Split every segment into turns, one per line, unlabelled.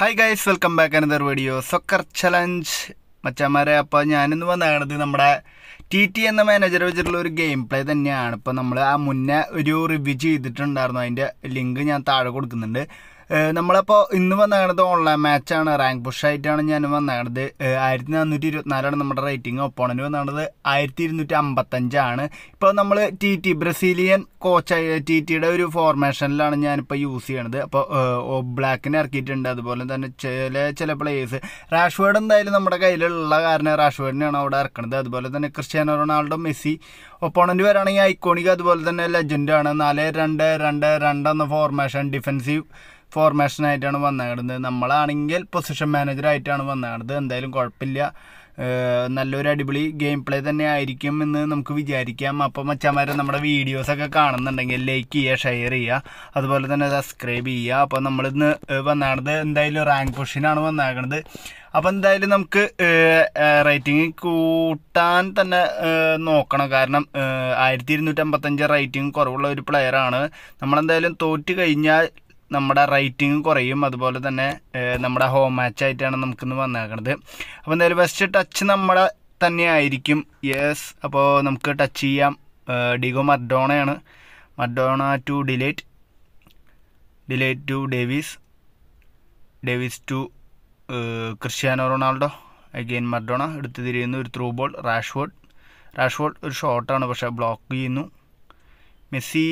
hi guys welcome back another video soccer challenge മച്ചാമാരെ അപ്പോൾ ഞാനിന്ന് വന്നത് നമ്മുടെ ടി ടി എന്ന മാനേജർ വെച്ചിട്ടുള്ള ഒരു ഗെയിം പ്ലേ തന്നെയാണ് ഇപ്പോൾ നമ്മൾ ആ മുന്നേ ഒരു റിവ്യൂ ചെയ്തിട്ടുണ്ടായിരുന്നു അതിൻ്റെ ലിങ്ക് ഞാൻ താഴെ കൊടുക്കുന്നുണ്ട് നമ്മളപ്പോൾ ഇന്ന് വന്നേണത് ഓൺലൈൻ മാച്ചാണ് റാങ്ക് പുഷായിട്ടാണ് ഞാൻ വന്നേണത് ആയിരത്തി നാനൂറ്റി ഇരുപത്തിനാലാണ് നമ്മുടെ റേറ്റിംഗ് ഒപ്പോണൻറ്റ് വന്നേണത് ആയിരത്തി ഇരുന്നൂറ്റി അമ്പത്തഞ്ചാണ് ഇപ്പോൾ നമ്മൾ ടി ടി ബ്രസീലിയൻ കോച്ചായ ടി ടിയുടെ ഒരു ഫോർമേഷനിലാണ് ഞാനിപ്പോൾ യൂസ് ചെയ്യണത് അപ്പോൾ ബ്ലാക്കിനെ ഇറക്കിയിട്ടുണ്ട് അതുപോലെ തന്നെ ചില ചില പ്ലേയേഴ്സ് റാഷ്വേർഡ് എന്തായാലും നമ്മുടെ കയ്യിലുള്ള കാരണം റാഷ്വേർഡിനെയാണ് അവിടെ ഇറക്കുന്നത് അതുപോലെ തന്നെ ക്രിസ്ത്യാനോ റൊണാൾഡോ മെസ്സി ഒപ്പോണൻ്റ് വരാണെങ്കിൽ ഐക്കോണിക് അതുപോലെ തന്നെ ലെജൻഡാണ് നാല് രണ്ട് രണ്ട് രണ്ട് എന്ന ഫോർമേഷൻ ഡിഫെൻസീവ് ഫോർമേഷനായിട്ടാണ് വന്നേക്കുന്നത് നമ്മളാണെങ്കിൽ പൊസിഷൻ മാനേജറായിട്ടാണ് വന്നേക്കുന്നത് എന്തായാലും കുഴപ്പമില്ല നല്ലൊരു അടിപൊളി ഗെയിം പ്ലേ തന്നെ ആയിരിക്കും എന്ന് നമുക്ക് വിചാരിക്കാം അപ്പോൾ മച്ചന്മാരെ നമ്മുടെ വീഡിയോസൊക്കെ കാണുന്നുണ്ടെങ്കിൽ ലൈക്ക് ചെയ്യുക ഷെയർ ചെയ്യുക അതുപോലെ തന്നെ സബ്സ്ക്രൈബ് ചെയ്യുക അപ്പോൾ നമ്മളിന്ന് വന്നാണത് എന്തായാലും റാങ്ക് പൊസിഷനാണ് വന്നാകുന്നത് അപ്പോൾ എന്തായാലും നമുക്ക് റേറ്റിംഗ് കൂട്ടാൻ തന്നെ നോക്കണം കാരണം ആയിരത്തി ഇരുന്നൂറ്റമ്പത്തഞ്ച് റേറ്റിംഗ് കുറവുള്ള ഒരു പ്ലെയറാണ് നമ്മളെന്തായാലും തോറ്റ് കഴിഞ്ഞാൽ നമ്മുടെ റേറ്റിംഗ് കുറയും അതുപോലെ തന്നെ നമ്മുടെ ഹോം മാച്ച് ആയിട്ടാണ് നമുക്കിന്ന് വന്നേക്കുന്നത് അപ്പോൾ എന്തായാലും ബെസ്റ്റ് ടച്ച് നമ്മുടെ തന്നെ ആയിരിക്കും യെസ് അപ്പോൾ നമുക്ക് ടച്ച് ചെയ്യാം ഡിഗോ മർഡോണയാണ് Maradona to de Ligt de Ligt to Davies Davies to Cristiano Ronaldo again Maradona എടുത്തു തിരിയുന്നു ഒരു ത്രൂ ബോൾ റാഷ്വോർഡ് റാഷ്വോർഡ് ഒരു ഷോട്ടാണ് പക്ഷേ ബ്ലോക്ക് ചെയ്യുന്നു മെസ്സി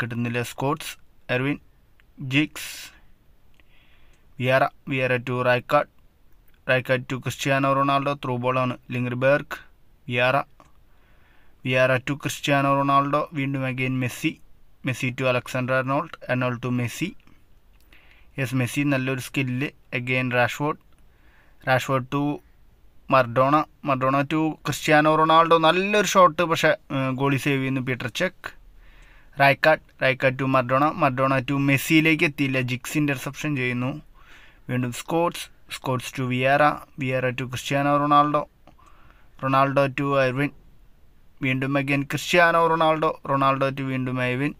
കിട്ടുന്നില്ല Scholes Irwin Giggs Vieira Vieira to Rijkaard Rijkaard to Cristiano Ronaldo through ബോളാണ് Ljungberg Vieira Vieira to Cristiano Ronaldo വീണ്ടും again Messi Messi to Alexander Arnold Arnold to Messi yes Messi നല്ലൊരു skill again Rashford Rashford to Maradona Maradona to Cristiano Ronaldo നല്ലൊരു shot പക്ഷേ goalie save ചെയ്യുന്നു Peter Cech Rijkaard Rijkaard to Maradona Maradona to മെസ്സിയിലേക്ക് എത്തിയില്ല Giggs interception ചെയ്യുന്നു വീണ്ടും Scholes Scholes to Vieira Vieira to Cristiano Ronaldo Ronaldo to Irwin വീണ്ടും again Cristiano Ronaldo Ronaldo to വീണ്ടും Irwin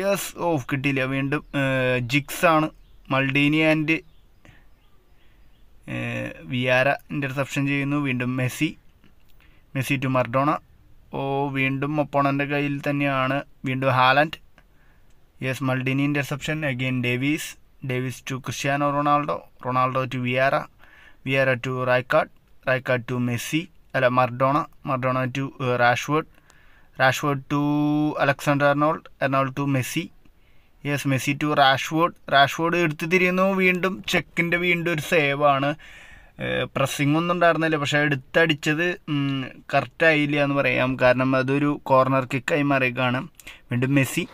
yes of കിട്ടിയില്ല വീണ്ടും ജിക്സ് ആണ് മൾഡീനി ആൻഡ് വിയാര ഇൻ്റർസെപ്ഷൻ ചെയ്യുന്നു വീണ്ടും Messi Messi to Maradona oh വീണ്ടും ഒപ്പോണൻ്റെ കയ്യിൽ തന്നെയാണ് വീണ്ടും Haaland yes Maldini interception again Davies Davies to Cristiano Ronaldo Ronaldo to Vieira Vieira to Rijkaard Rijkaard to Messi അല്ല Maradona Maradona to Rashford Rashford to Alexander Arnold Arnold to Messi yes Messi to Rashford Rashford എടുത്തു തിരിയുന്നു വീണ്ടും ചെക്കിൻ്റെ വീണ്ടും ഒരു സേവാണ് pressing ഒന്നും ഉണ്ടായിരുന്നില്ല പക്ഷേ എടുത്തടിച്ചത് ആയില്ല എന്ന് പറയാം കാരണം അതൊരു കോർണർ കിക്കായി മാറിയേക്കാണ് വീണ്ടും മെസ്സി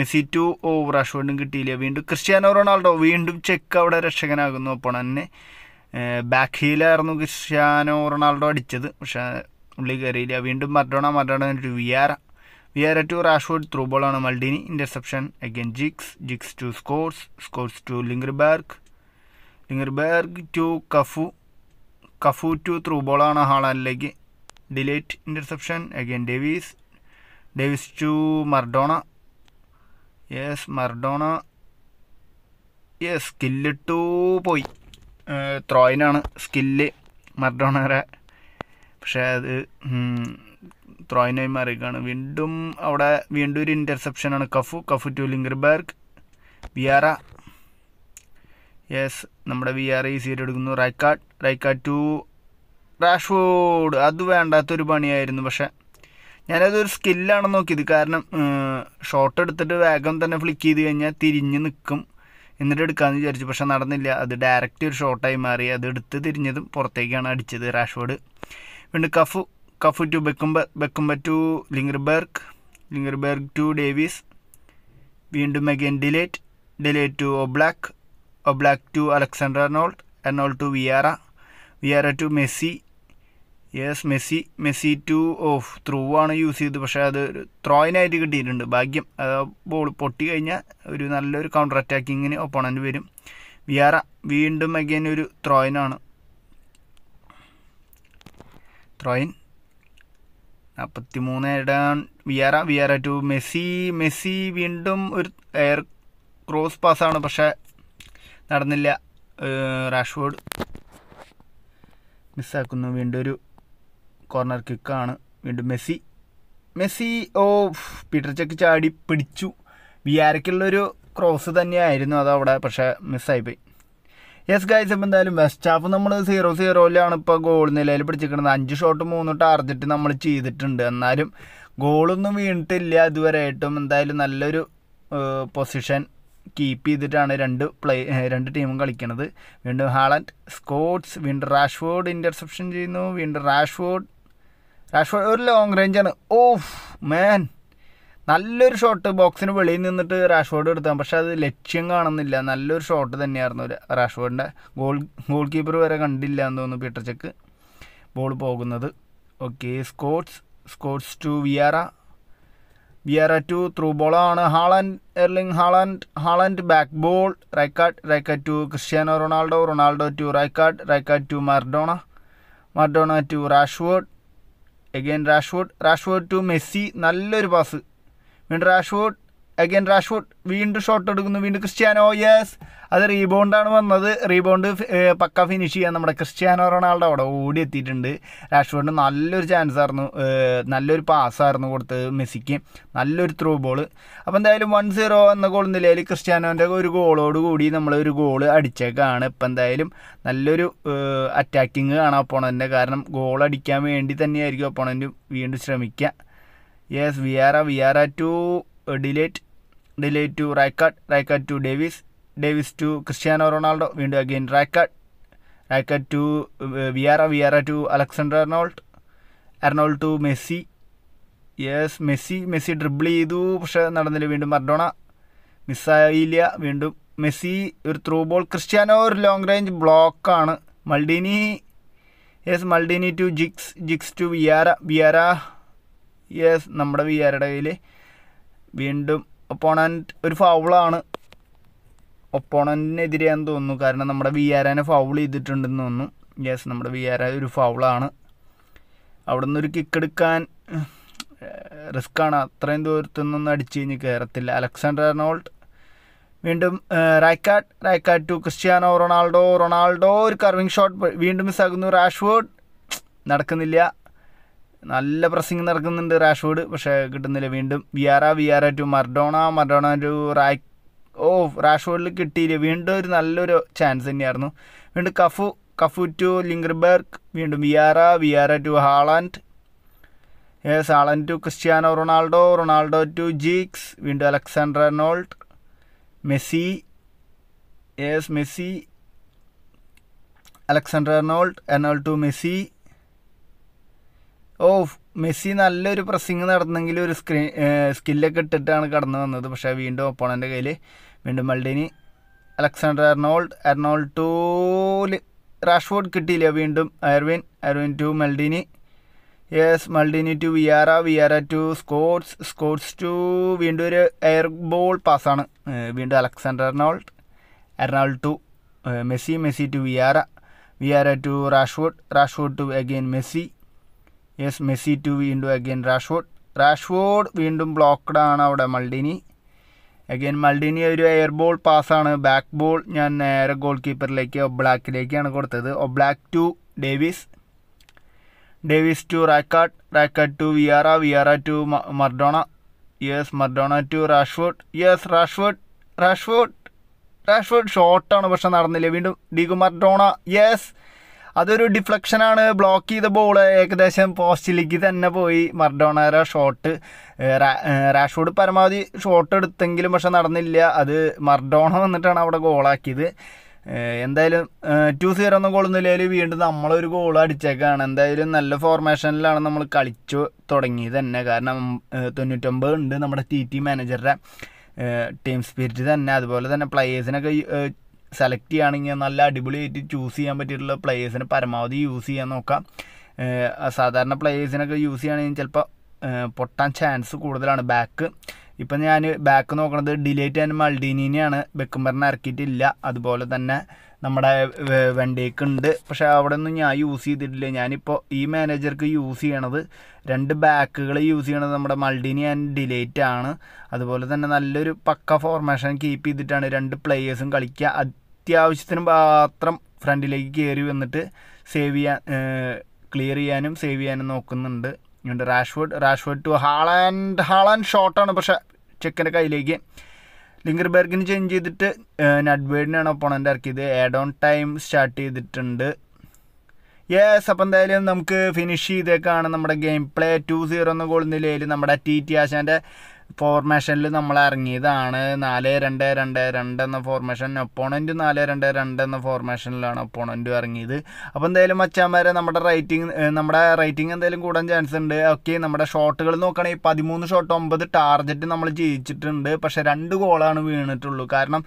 മെസ്സി ടു ഓവർ അഷ്വർഡും കിട്ടിയില്ല വീണ്ടും ക്രിസ്ത്യാനോ റൊണാൾഡോ വീണ്ടും ചെക്ക് അവിടെ രക്ഷകനാകുന്നു അപ്പോൾ തന്നെ ബാക്ക് ഹീലായിരുന്നു ക്രിസ്ത്യാനോ റൊണാൾഡോ അടിച്ചത് പക്ഷേ ഉള്ളിൽ കയറിയില്ല വീണ്ടും Maradona Maradona to Vieira Vieira to Rashford through ബോളാണ് Maldini interception again Giggs Giggs to Scholes Scholes to Ljungberg Ljungberg to Cafu Cafu to through ബോളാണ് ഹാളാനിലേക്ക് de Ligt interception again Davies Davies to Maradona yes Maradona yes skill to പോയി ത്രോയിനാണ് skill മർഡോണറെ പക്ഷേ അത് ത്രോയിനായി മാറിയിരിക്കുകയാണ് വീണ്ടും അവിടെ വീണ്ടും ഒരു ഇൻ്റർസെപ്ഷനാണ് Cafu Cafu to Ljungberg Vieira yes നമ്മുടെ വി ആർ ഐ സീറ്റ് എടുക്കുന്നു റൈക്കാട്ട് റൈക്കാട്ട് ടു റാഷ്ഫോർഡ് അത് വേണ്ടാത്തൊരു പണിയായിരുന്നു പക്ഷേ ഞാനതൊരു സ്കില്ലാണെന്ന് നോക്കിയത് കാരണം ഷോട്ട് എടുത്തിട്ട് വേഗം തന്നെ ഫ്ലിക്ക് ചെയ്ത് കഴിഞ്ഞാൽ തിരിഞ്ഞ് നിൽക്കും എന്നിട്ട് എടുക്കാമെന്ന് വിചാരിച്ചു പക്ഷെ നടന്നില്ല അത് ഡയറക്റ്റ് ഒരു ഷോട്ടായി മാറി അത് എടുത്ത് തിരിഞ്ഞതും പുറത്തേക്കാണ് അടിച്ചത് റാഷ്ഫോർഡ് വീണ്ടും Cafu Cafu to Bakambu Bakambu to Ljungberg Ljungberg to Davies വീണ്ടും again de Ligt de Ligt to Oblak Oblak to Alexander Arnold Arnold to Vieira Vieira to Messi yes Messi Messi to off through ആണ് use ചെയ്തത് പക്ഷേ അത് ത്രോയിനായിട്ട് കിട്ടിയിട്ടുണ്ട് ഭാഗ്യം അത് ball പൊട്ടി കഴിഞ്ഞാൽ ഒരു നല്ലൊരു കൗണ്ടർ അറ്റാക്കിങ്ങിന് ഒപ്പോണൻറ്റ് വരും വിയാറ വീണ്ടും അഗൈൻ ഒരു ത്രോയിനാണ് ത്രോയിൻ നാൽപ്പത്തി മൂന്ന് ഇടാൻ Vieira Vieira to Messi Messi വീണ്ടും ഒരു എയർ ക്രോസ് പാസ്സാണ് പക്ഷേ നടന്നില്ല റാഷ്വേഡ് മിസ്സാക്കുന്നു വീണ്ടും ഒരു കോർണർ കിക്കാണ് വീണ്ടും Messi Messi oh Peter Cech ചാടി പിടിച്ചു വിയാരക്കുള്ളൊരു ക്രോസ് തന്നെയായിരുന്നു അതവിടെ പക്ഷേ മിസ്സായിപ്പോയി യെസ് ഗായ്സ് ഇപ്പം എന്തായാലും വെസ്റ്റ് ഹാഫ് നമ്മൾ സീറോ സീറോയിലാണ് ഇപ്പോൾ ഗോൾ നിലയിൽ പിടിച്ചിരിക്കുന്നത് അഞ്ച് ഷോട്ട് മൂന്ന് ടാർജറ്റ് നമ്മൾ ചെയ്തിട്ടുണ്ട് എന്നാലും ഗോളൊന്നും വീണിട്ടില്ല ഇതുവരെയായിട്ടും എന്തായാലും നല്ലൊരു പൊസിഷൻ കീപ്പ് ചെയ്തിട്ടാണ് രണ്ട് പ്ലേ രണ്ട് ടീമും കളിക്കുന്നത് വീണ്ടും ഹാളൻഡ് സ്കോട്സ് വീണ്ടും റാഷ്ഫോർഡ് ഇൻ്റർസെപ്ഷൻ ചെയ്യുന്നു വീണ്ടും റാഷ്ഫോർഡ് റാഷ്ഫോർഡ് ഒരു ലോങ് റേഞ്ചാണ് ഓഫ് മേൻ നല്ലൊരു ഷോട്ട് ബോക്സിന് വെളിയിൽ നിന്നിട്ട് റാഷ്ഫോർഡ് എടുത്താൽ പക്ഷേ അത് ലക്ഷ്യം കാണുന്നില്ല നല്ലൊരു ഷോട്ട് തന്നെയായിരുന്നു റാഷ്ഫോർഡിൻ്റെ ഗോൾ ഗോൾ കീപ്പർ വരെ കണ്ടില്ല എന്ന് തോന്നുന്നു പീറ്റർ ചെക്ക് ബോൾ പോകുന്നത് okay Scholes Scholes to Vieira Vieira to through ബോളാണ് Haaland Erling Haaland Haaland back ball Rijkaard Rijkaard to Cristiano Ronaldo Ronaldo to Rijkaard Rijkaard to Maradona Maradona to Rashford again Rashford Rashford to Messi നല്ലൊരു pass വീണ്ടും Rashford again Rashford വീണ്ടും shot എടുക്കുന്നു വീണ്ടും Cristiano yes അത് റീബൗണ്ടാണ് വന്നത് rebound പക്ക finish ചെയ്യാൻ നമ്മുടെ Cristiano Ronaldo അവിടെ ഓടി എത്തിയിട്ടുണ്ട് രാഷ്ട്രീയ നല്ലൊരു ചാൻസ് ആയിരുന്നു നല്ലൊരു പാസ്സായിരുന്നു കൊടുത്തത് മെസ്സിക്ക് നല്ലൊരു ത്രൂ ബോൾ അപ്പോൾ എന്തായാലും വൺ സീറോ എന്ന ഗോൾ നിലയിൽ ക്രിസ്ത്യാനോൻ്റെ ഒരു ഗോളോട് കൂടി നമ്മൾ ഒരു ഗോൾ അടിച്ചേക്കാണ് ഇപ്പം എന്തായാലും നല്ലൊരു അറ്റാക്കിങ് കാണാം ഒപ്പോണൻ്റെ കാരണം ഗോൾ അടിക്കാൻ വേണ്ടി തന്നെയായിരിക്കും ഒപ്പോണൻ്റ് വീണ്ടും ശ്രമിക്കുക yes Vieira Vieira to De Ligt De Ligt to Rijkaard Rijkaard to Davies Davies to Cristiano Ronaldo വീണ്ടും again Rijkaard Rijkaard to Vieira Vieira to Alexander Arnold Arnold to Messi yes Messi Messi dribble ചെയ്തു പക്ഷേ നടന്നില്ല വീണ്ടും Maradona മിസ്സായില്ല വീണ്ടും Messi ഒരു through ball Cristiano ഒരു long range ബ്ലോക്കാണ് Maldini yes Maldini to Giggs Giggs to Vieira Vieira yes നമ്മുടെ വിയാരയുടെ കയ്യിൽ വീണ്ടും ഒപ്പോണൻറ്റ് ഒരു ഫൗളാണ് ഒപ്പോണൻറ്റിനെതിരെയാന്ന് തോന്നുന്നു കാരണം നമ്മുടെ ആനെ ഫൗൾ ചെയ്തിട്ടുണ്ടെന്ന് തോന്നുന്നു യെസ് നമ്മുടെ ആ ഒരു ഫൗളാണ് അവിടെ നിന്നൊരു കിക്കെടുക്കാൻ റിസ്ക്കാണ് അത്രയും ദൂരത്തുനിന്നൊന്നും അടിച്ച് കഴിഞ്ഞ് കയറത്തില്ല അലക്സാണ്ടർ അർണോൾഡ് വീണ്ടും Rijkaard Rijkaard to Cristiano Ronaldo Ronaldo ഒരു കർവിങ് ഷോട്ട് വീണ്ടും മിസ്സാകുന്നു റാഷ്വേർഡ് നടക്കുന്നില്ല നല്ല പ്രസിംഗ് നടക്കുന്നുണ്ട് റാഷ്ഫോർഡ് പക്ഷേ കിട്ടുന്നില്ല വീണ്ടും Vieira Vieira Vieira to Maradona Maradona to റാ ഓ റാഷ്ഫോർഡിൽ കിട്ടിയില്ല വീണ്ടും ഒരു നല്ലൊരു ചാൻസ് തന്നെയായിരുന്നു വീണ്ടും കഫു കഫു ടു ലിംഗർബർഗ് വീണ്ടും Vieira Vieira Vieira to Haaland yes Haaland to Cristiano Ronaldo Ronaldo to Giggs വീണ്ടും Alexander Arnold Messi yes Messi Alexander Arnold Arnold to Messi oh Messi നല്ലൊരു pressing നടന്നെങ്കിൽ ഒരു screen സ്കില്ലൊക്കെ ഇട്ടിട്ടാണ് കടന്നു വന്നത് പക്ഷേ വീണ്ടും ഒപ്പോണൻ്റെ കയ്യിൽ വീണ്ടും മൾഡിനി അലക്സാണ്ടർ അർണോൾഡ് അർണോൾഡ് ടൂല് റാഷ്ഫോർഡ് കിട്ടിയില്ല വീണ്ടും Irwin Irwin to Maldini yes Maldini to Vieira Vieira to Scholes Scholes to വീണ്ടും ഒരു എയർ ബോൾ പാസ്സാണ് വീണ്ടും Alexander Arnold Arnold to Messi Messi to Vieira Vieira to Rashford Rashford to again Messi yes Messi to വീണ്ടും again Rashford Rashford വീണ്ടും blocked ആണ് അവിടെ Maldini again Maldini ഒരു air ball പാസ്സാണ് ബാക്ക് ബോൾ ഞാൻ നേരെ ഗോൾ കീപ്പറിലേക്ക് ഒബ്ലാക്കിലേക്കാണ് കൊടുത്തത് Oblak to Davies Davies to Rijkaard Rijkaard to Vieira Vieira to Maradona yes Maradona to Rashford yes Rashford Rashford Rashford ഷോർട്ടാണ് പക്ഷെ നടന്നില്ല വീണ്ടും ഡിഗു മർഡോണ യെസ് അതൊരു ഡിഫ്ലക്ഷനാണ് ബ്ലോക്ക് ചെയ്ത ബോൾ ഏകദേശം പോസ്റ്റിലേക്ക് തന്നെ പോയി മർഡോണയുടെ ഷോട്ട് റാഷോഡ് പരമാവധി ഷോട്ട് എടുത്തെങ്കിലും പക്ഷെ നടന്നില്ല അത് മർഡോണ വന്നിട്ടാണ് അവിടെ ഗോളാക്കിയത് എന്തായാലും ടു സീറോ ഒന്നും ഗോളൊന്നുമില്ലെങ്കിൽ വീണ്ടും നമ്മളൊരു ഗോൾ അടിച്ചേക്കാണ് എന്തായാലും നല്ല ഫോർമേഷനിലാണ് നമ്മൾ കളിച്ചു തുടങ്ങിയത് തന്നെ കാരണം തൊണ്ണൂറ്റൊമ്പത് ഉണ്ട് നമ്മുടെ ടി ടി മാനേജറുടെ ടീം സ്പിരിറ്റ് തന്നെ അതുപോലെ തന്നെ പ്ലെയേഴ്സിനൊക്കെ സെലക്ട് ചെയ്യുകയാണെങ്കിൽ നല്ല അടിപൊളിയായിട്ട് ചൂസ് ചെയ്യാൻ പറ്റിയിട്ടുള്ള പ്ലേയേഴ്സിനെ പരമാവധി യൂസ് ചെയ്യാൻ നോക്കാം സാധാരണ പ്ലേയേഴ്സിനൊക്കെ യൂസ് ചെയ്യുകയാണെങ്കിൽ ചിലപ്പോൾ പൊട്ടാൻ ചാൻസ് കൂടുതലാണ് ബാക്ക് ഇപ്പം ഞാൻ ബാക്ക് നോക്കണത് ഡിലേറ്റ് ആൻഡ് മൾഡീനിനെയാണ് ബെക്കുംബറിനെ ഇറക്കിയിട്ടില്ല അതുപോലെ തന്നെ നമ്മുടെ വെണ്ടേക്ക് ഉണ്ട് പക്ഷേ അവിടെ ഒന്നും ഞാൻ യൂസ് ചെയ്തിട്ടില്ല ഞാനിപ്പോൾ ഈ മാനേജർക്ക് യൂസ് ചെയ്യണത് രണ്ട് ബാക്കുകൾ യൂസ് ചെയ്യണത് നമ്മുടെ മൾഡിനി ആൻഡ് ഡിലേറ്റ് ആണ് അതുപോലെ തന്നെ നല്ലൊരു പക്ക ഫോർമേഷൻ കീപ്പ് ചെയ്തിട്ടാണ് രണ്ട് പ്ലേയേഴ്സും കളിക്കുക അത്യാവശ്യത്തിന് മാത്രം ഫ്രണ്ടിലേക്ക് കയറി വന്നിട്ട് സേവ് ചെയ്യാൻ ക്ലിയർ ചെയ്യാനും സേവ് ചെയ്യാനും നോക്കുന്നുണ്ട് ഉണ്ട് Rashford Rashford to Haaland Haaland ഷോട്ടാണ് പക്ഷേ ചെക്കൻ്റെ കയ്യിലേക്ക് ലിങ്കർബെർഗിന് ചേഞ്ച് ചെയ്തിട്ട് നഡ്വേഡിനാണ് ഒപ്പോണൻ്റ് ഇറക്കിയത് ആഡ് ഓൺ ടൈം സ്റ്റാർട്ട് ചെയ്തിട്ടുണ്ട് യെസ് അപ്പം എന്തായാലും നമുക്ക് ഫിനിഷ് ചെയ്തേക്കാണ് നമ്മുടെ ഗെയിം പ്ലേ ടു സീറോ എന്ന ഗോൾ നിലയിൽ നമ്മുടെ ടി ടി ആശാൻ്റെ ഫോർമേഷനിൽ നമ്മൾ ഇറങ്ങിയതാണ് നാല് രണ്ട് രണ്ട് രണ്ട് എന്ന ഫോർമേഷൻ ഒപ്പോണൻറ്റ് നാല് രണ്ട് രണ്ട് എന്ന ഫോർമേഷനിലാണ് ഒപ്പോണൻറ്റും ഇറങ്ങിയത് അപ്പോൾ എന്തായാലും മച്ചാന്മാരെ നമ്മുടെ റൈറ്റിംഗ് നമ്മുടെ റൈറ്റിംഗ് എന്തായാലും കൂടാൻ ചാൻസ് ഉണ്ട് ഓക്കെ നമ്മുടെ ഷോട്ടുകൾ നോക്കുകയാണെങ്കിൽ പതിമൂന്ന് ഷോട്ട് ഒമ്പത് ടാർഗറ്റ് നമ്മൾ ജയിച്ചിട്ടുണ്ട് പക്ഷേ രണ്ട് ഗോളാണ് വീണിട്ടുള്ളൂ കാരണം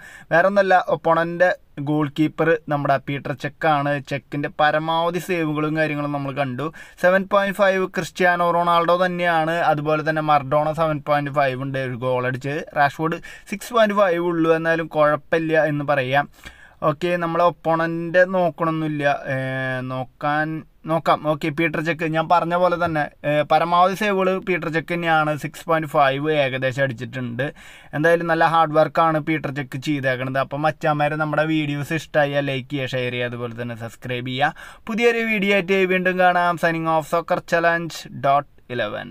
ഒന്നല്ല ഒപ്പോണൻ്റെ ഗോൾ കീപ്പർ നമ്മുടെ പീറ്റർ ചെക്കാണ് ചെക്കിൻ്റെ പരമാവധി സേവുകളും കാര്യങ്ങളും നമ്മൾ കണ്ടു seven point five Cristiano Ronaldo തന്നെയാണ് അതുപോലെ തന്നെ മർഡോണോ സെവൻ പോയിൻറ്റ് ഫൈവ് ഉണ്ട് ഒരു ഗോൾ അടിച്ച് റാഷ്ഫോർഡ് സിക്സ് പോയിൻറ്റ് ഫൈവ് ഉള്ളൂ എന്നാലും കുഴപ്പമില്ല എന്ന് പറയാം ഓക്കെ നമ്മളെ ഒപ്പോണൻ്റെ നോക്കണമെന്നില്ല നോക്കാൻ നോക്കാം ഓക്കെ പീറ്റർ ചെക്ക് ഞാൻ പറഞ്ഞ പോലെ തന്നെ പരമാവധി സേവുകൾ പീറ്റർ ചെക്ക് തന്നെയാണ് സിക്സ് പോയിൻറ്റ് ഫൈവ് ഏകദേശം അടിച്ചിട്ടുണ്ട് എന്തായാലും നല്ല ഹാർഡ് വർക്കാണ് പീറ്റർ ചെക്ക് ചെയ്തേക്കണത് അപ്പം മച്ചാമാരെ നമ്മുടെ വീഡിയോസ് ഇഷ്ടമായ ലൈക്ക് ചെയ്യുക ഷെയർ ചെയ്യുക അതുപോലെ തന്നെ സബ്സ്ക്രൈബ് ചെയ്യുക പുതിയൊരു വീഡിയോ ആയിട്ട് വീണ്ടും കാണാം signing off soccer challenge dot Eleven